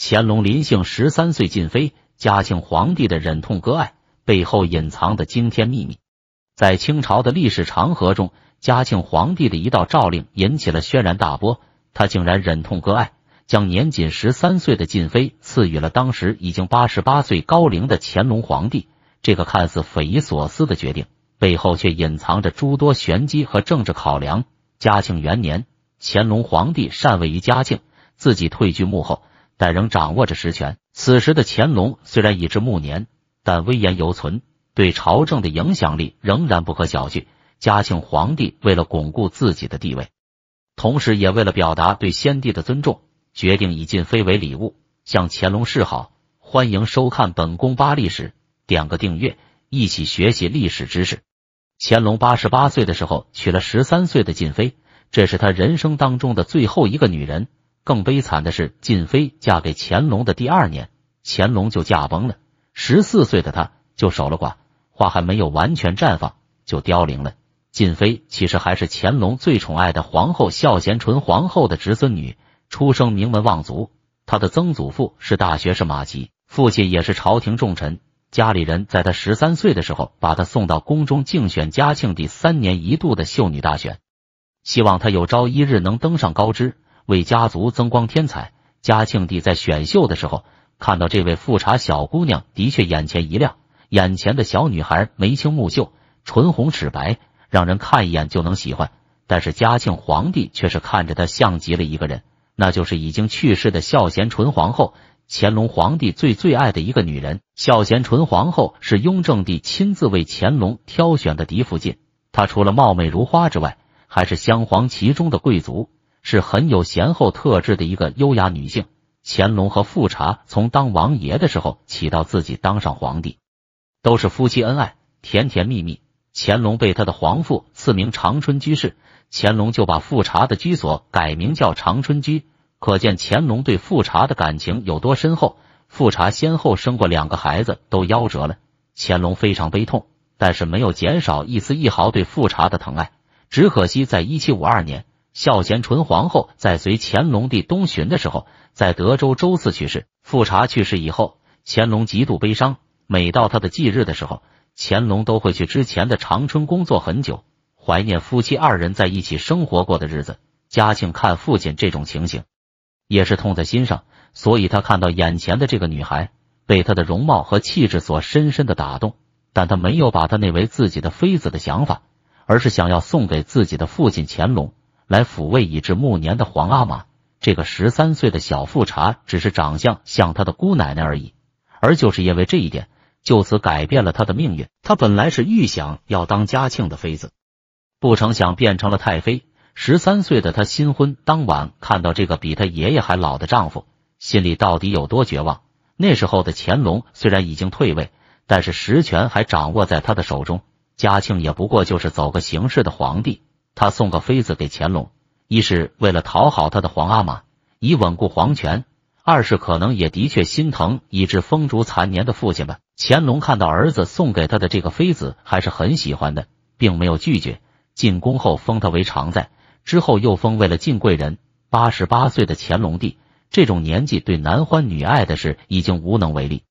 乾隆临幸十三岁晋妃，嘉庆皇帝的忍痛割爱背后隐藏的惊天秘密。在清朝的历史长河中，嘉庆皇帝的一道诏令引起了轩然大波。他竟然忍痛割爱，将年仅十三岁的晋妃赐予了当时已经八十八岁高龄的乾隆皇帝。这个看似匪夷所思的决定，背后却隐藏着诸多玄机和政治考量。嘉庆元年，乾隆皇帝禅位于嘉庆，自己退居幕后。但仍掌握着实权。此时的乾隆虽然已至暮年，但威严犹存，对朝政的影响力仍然不可小觑。嘉庆皇帝为了巩固自己的地位，同时也为了表达对先帝的尊重，决定以晋妃为礼物向乾隆示好。欢迎收看本宫八历史，点个订阅，一起学习历史知识。乾隆八十八岁的时候娶了十三岁的晋妃，这是他人生当中的最后一个女人。更悲惨的是，晋妃嫁给乾隆的第二年，乾隆就驾崩了。十四岁的她就守了寡，花还没有完全绽放就凋零了。晋妃其实还是乾隆最宠爱的皇后孝贤纯皇后的侄孙女，出生名门望族，她的曾祖父是大学士马吉，父亲也是朝廷重臣，家里人在她十三岁的时候把她送到宫中竞选嘉庆帝三年一度的秀女大选，希望她有朝一日能登上高枝。为家族增光添彩。嘉庆帝在选秀的时候，看到这位富察小姑娘，的确眼前一亮。眼前的小女孩眉清目秀，唇红齿白，让人看一眼就能喜欢。但是嘉庆皇帝却是看着她像极了一个人，那就是已经去世的孝贤纯皇后。乾隆皇帝最最爱的一个女人，孝贤纯皇后是雍正帝亲自为乾隆挑选的嫡福晋。她除了貌美如花之外，还是镶黄旗中的贵族。是很有贤后特质的一个优雅女性。乾隆和富察从当王爷的时候起到自己当上皇帝，都是夫妻恩爱，甜甜蜜蜜。乾隆被他的皇父赐名长春居士，乾隆就把富察的居所改名叫长春居，可见乾隆对富察的感情有多深厚。富察先后生过两个孩子，都夭折了，乾隆非常悲痛，但是没有减少一丝一毫对富察的疼爱。只可惜在一七五二年。孝贤纯皇后在随乾隆帝东巡的时候，在德州州次去世。富察去世以后，乾隆极度悲伤，每到他的忌日的时候，乾隆都会去之前的长春工作很久，怀念夫妻二人在一起生活过的日子。嘉庆看父亲这种情形，也是痛在心上，所以他看到眼前的这个女孩，被她的容貌和气质所深深的打动，但他没有把她那为自己的妃子的想法，而是想要送给自己的父亲乾隆。来抚慰已至暮年的皇阿玛。这个十三岁的小富察，只是长相像他的姑奶奶而已。而就是因为这一点，就此改变了她的命运。她本来是预想要当嘉庆的妃子，不成想变成了太妃。十三岁的她新婚当晚，看到这个比她爷爷还老的丈夫，心里到底有多绝望？那时候的乾隆虽然已经退位，但是实权还掌握在他的手中。嘉庆也不过就是走个形式的皇帝。他送个妃子给乾隆，一是为了讨好他的皇阿玛，以稳固皇权；二是可能也的确心疼以致风烛残年的父亲吧。乾隆看到儿子送给他的这个妃子，还是很喜欢的，并没有拒绝。进宫后封他为常在，之后又封为了晋贵人。八十八岁的乾隆帝，这种年纪对男欢女爱的事已经无能为力。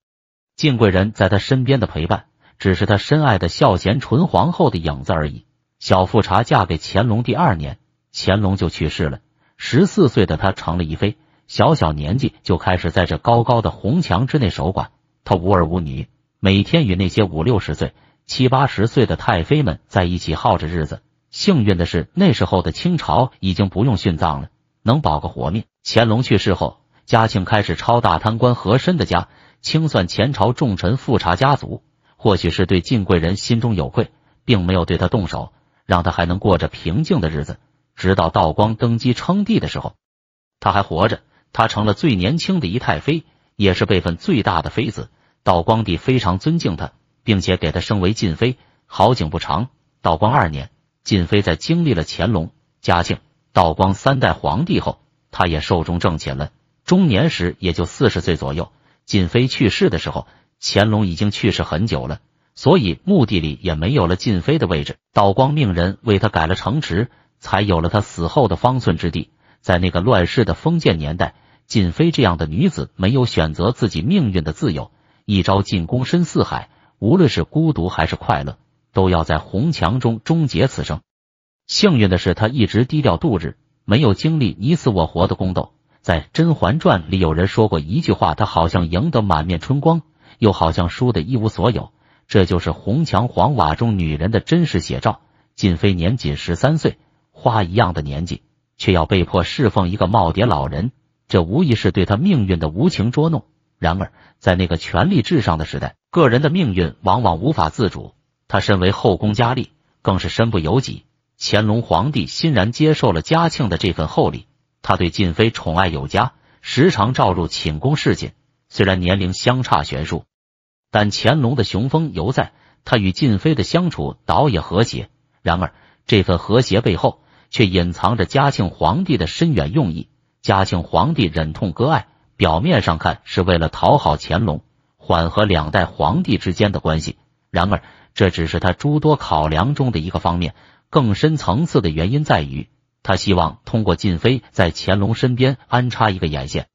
晋贵人在他身边的陪伴，只是他深爱的孝贤纯皇后的影子而已。小富察嫁给乾隆第二年，乾隆就去世了。十四岁的他成了一妃，小小年纪就开始在这高高的红墙之内守寡。他无儿无女，每天与那些五六十岁、七八十岁的太妃们在一起耗着日子。幸运的是，那时候的清朝已经不用殉葬了，能保个活命。乾隆去世后，嘉庆开始抄大贪官和珅的家，清算前朝重臣富察家族。或许是对晋贵人心中有愧，并没有对他动手。让他还能过着平静的日子，直到道光登基称帝的时候，他还活着。他成了最年轻的一太妃，也是辈分最大的妃子。道光帝非常尊敬他，并且给他升为晋妃。好景不长，道光二年，晋妃在经历了乾隆、嘉庆、道光三代皇帝后，他也寿终正寝了。中年时也就四十岁左右。晋妃去世的时候，乾隆已经去世很久了。所以墓地里也没有了晋妃的位置。道光命人为他改了城池，才有了他死后的方寸之地。在那个乱世的封建年代，晋妃这样的女子没有选择自己命运的自由。一朝进宫深似海，无论是孤独还是快乐，都要在红墙中终结此生。幸运的是，他一直低调度日，没有经历你死我活的宫斗。在《甄嬛传》里，有人说过一句话：“他好像赢得满面春光，又好像输得一无所有。”这就是红墙黄瓦中女人的真实写照。晋妃年仅十三岁，花一样的年纪，却要被迫侍奉一个耄耋老人，这无疑是对她命运的无情捉弄。然而，在那个权力至上的时代，个人的命运往往无法自主。她身为后宫佳丽，更是身不由己。乾隆皇帝欣然接受了嘉庆的这份厚礼，他对晋妃宠爱有加，时常召入寝宫侍寝。虽然年龄相差悬殊。但乾隆的雄风犹在，他与晋妃的相处倒也和谐。然而，这份和谐背后却隐藏着嘉庆皇帝的深远用意。嘉庆皇帝忍痛割爱，表面上看是为了讨好乾隆，缓和两代皇帝之间的关系。然而，这只是他诸多考量中的一个方面。更深层次的原因在于，他希望通过晋妃在乾隆身边安插一个眼线。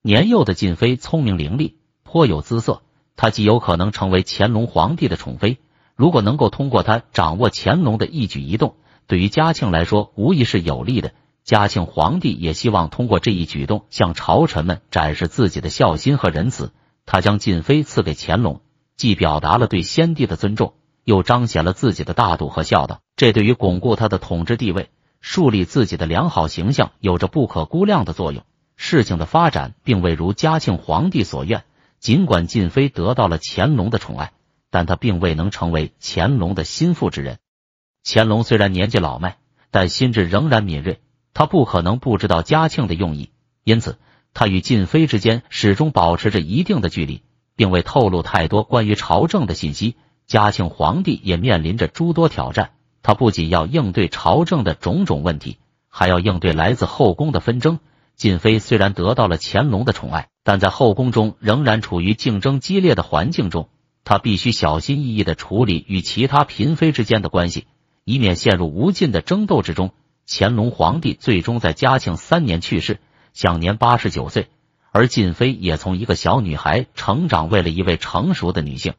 年幼的晋妃聪明伶俐，颇有姿色。他极有可能成为乾隆皇帝的宠妃。如果能够通过他掌握乾隆的一举一动，对于嘉庆来说无疑是有利的。嘉庆皇帝也希望通过这一举动向朝臣们展示自己的孝心和仁慈。他将晋妃赐给乾隆，既表达了对先帝的尊重，又彰显了自己的大度和孝道。这对于巩固他的统治地位、树立自己的良好形象，有着不可估量的作用。事情的发展并未如嘉庆皇帝所愿。尽管晋妃得到了乾隆的宠爱，但她并未能成为乾隆的心腹之人。乾隆虽然年纪老迈，但心智仍然敏锐，他不可能不知道嘉庆的用意，因此他与晋妃之间始终保持着一定的距离，并未透露太多关于朝政的信息。嘉庆皇帝也面临着诸多挑战，他不仅要应对朝政的种种问题，还要应对来自后宫的纷争。晋妃虽然得到了乾隆的宠爱，但在后宫中仍然处于竞争激烈的环境中，她必须小心翼翼地处理与其他嫔妃之间的关系，以免陷入无尽的争斗之中。乾隆皇帝最终在嘉庆三年去世，享年八十九岁，而晋妃也从一个小女孩成长为了一位成熟的女性。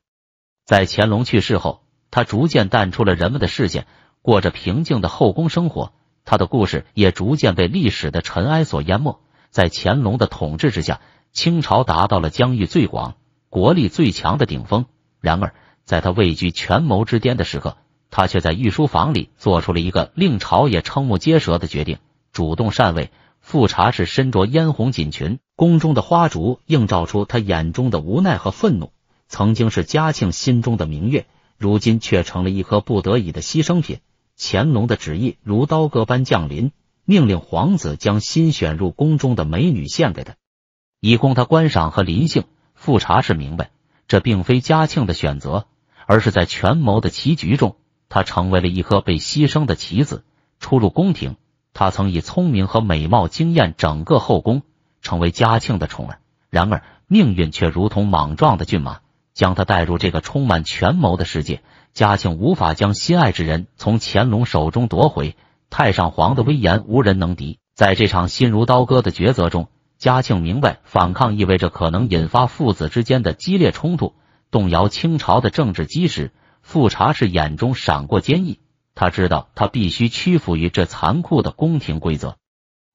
在乾隆去世后，她逐渐淡出了人们的视线，过着平静的后宫生活。他的故事也逐渐被历史的尘埃所淹没。在乾隆的统治之下，清朝达到了疆域最广、国力最强的顶峰。然而，在他位居权谋之巅的时刻，他却在御书房里做出了一个令朝野瞠目结舌的决定——主动禅位。富察氏身着嫣红锦裙，宫中的花烛映照出他眼中的无奈和愤怒。曾经是嘉庆心中的明月，如今却成了一颗不得已的牺牲品。乾隆的旨意如刀割般降临，命令皇子将新选入宫中的美女献给他，以供他观赏和临幸。富察氏明白，这并非嘉庆的选择，而是在权谋的棋局中，他成为了一颗被牺牲的棋子。出入宫廷，他曾以聪明和美貌惊艳整个后宫，成为嘉庆的宠儿。然而，命运却如同莽撞的骏马，将他带入这个充满权谋的世界。嘉庆无法将心爱之人从乾隆手中夺回，太上皇的威严无人能敌。在这场心如刀割的抉择中，嘉庆明白反抗意味着可能引发父子之间的激烈冲突，动摇清朝的政治基石。富察氏眼中闪过坚毅，他知道他必须屈服于这残酷的宫廷规则。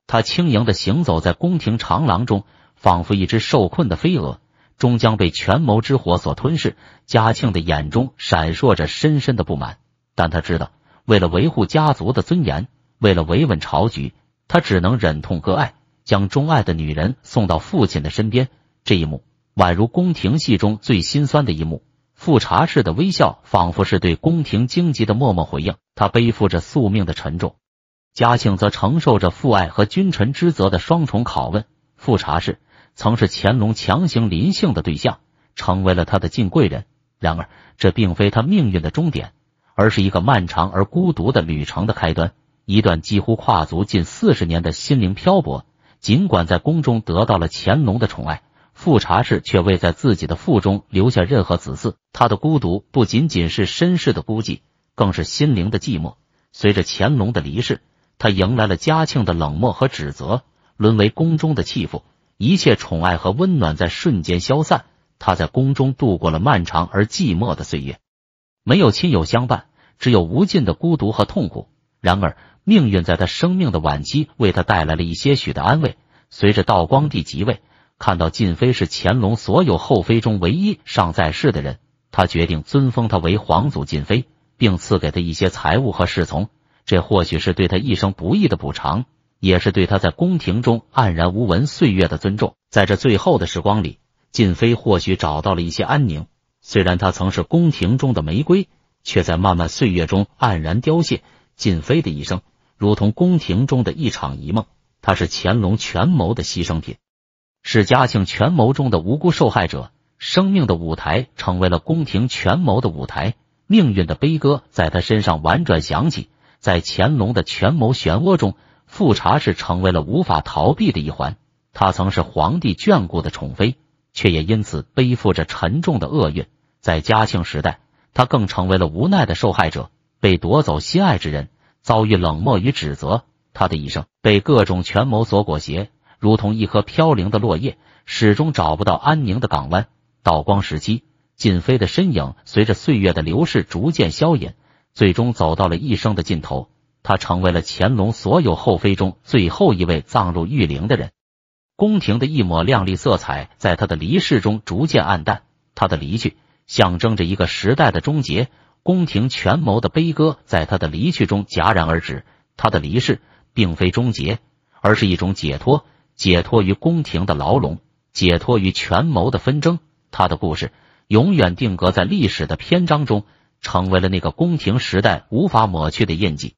他轻盈地行走在宫廷长廊中，仿佛一只受困的飞蛾。终将被权谋之火所吞噬。嘉庆的眼中闪烁着深深的不满，但他知道，为了维护家族的尊严，为了维稳朝局，他只能忍痛割爱，将钟爱的女人送到父亲的身边。这一幕宛如宫廷戏中最心酸的一幕。富察氏的微笑，仿佛是对宫廷荆棘的默默回应。他背负着宿命的沉重，嘉庆则承受着父爱和君臣之责的双重拷问。富察氏。曾是乾隆强行临幸的对象，成为了他的晋贵人。然而，这并非他命运的终点，而是一个漫长而孤独的旅程的开端。一段几乎跨足近四十年的心灵漂泊。尽管在宫中得到了乾隆的宠爱，富察氏却未在自己的腹中留下任何子嗣。他的孤独不仅仅是身世的孤寂，更是心灵的寂寞。随着乾隆的离世，他迎来了嘉庆的冷漠和指责，沦为宫中的弃妇。一切宠爱和温暖在瞬间消散，他在宫中度过了漫长而寂寞的岁月，没有亲友相伴，只有无尽的孤独和痛苦。然而，命运在他生命的晚期为他带来了一些许的安慰。随着道光帝即位，看到晋妃是乾隆所有后妃中唯一尚在世的人，他决定尊封她为皇祖晋妃，并赐给她一些财物和侍从，这或许是对他一生不易的补偿。也是对他在宫廷中黯然无闻岁月的尊重。在这最后的时光里，晋妃或许找到了一些安宁。虽然他曾是宫廷中的玫瑰，却在漫漫岁月中黯然凋谢。晋妃的一生，如同宫廷中的一场一梦。他是乾隆权谋的牺牲品，是嘉庆权谋中的无辜受害者。生命的舞台成为了宫廷权谋的舞台，命运的悲歌在他身上婉转响起。在乾隆的权谋漩涡中。富察氏成为了无法逃避的一环。她曾是皇帝眷顾的宠妃，却也因此背负着沉重的厄运。在嘉庆时代，她更成为了无奈的受害者，被夺走心爱之人，遭遇冷漠与指责。她的一生被各种权谋所裹挟，如同一颗飘零的落叶，始终找不到安宁的港湾。道光时期，瑾妃的身影随着岁月的流逝逐渐消隐，最终走到了一生的尽头。他成为了乾隆所有后妃中最后一位葬入玉陵的人，宫廷的一抹亮丽色彩，在他的离世中逐渐黯淡。他的离去象征着一个时代的终结，宫廷权谋的悲歌，在他的离去中戛然而止。他的离世并非终结，而是一种解脱，解脱于宫廷的牢笼，解脱于权谋的纷争。他的故事永远定格在历史的篇章中，成为了那个宫廷时代无法抹去的印记。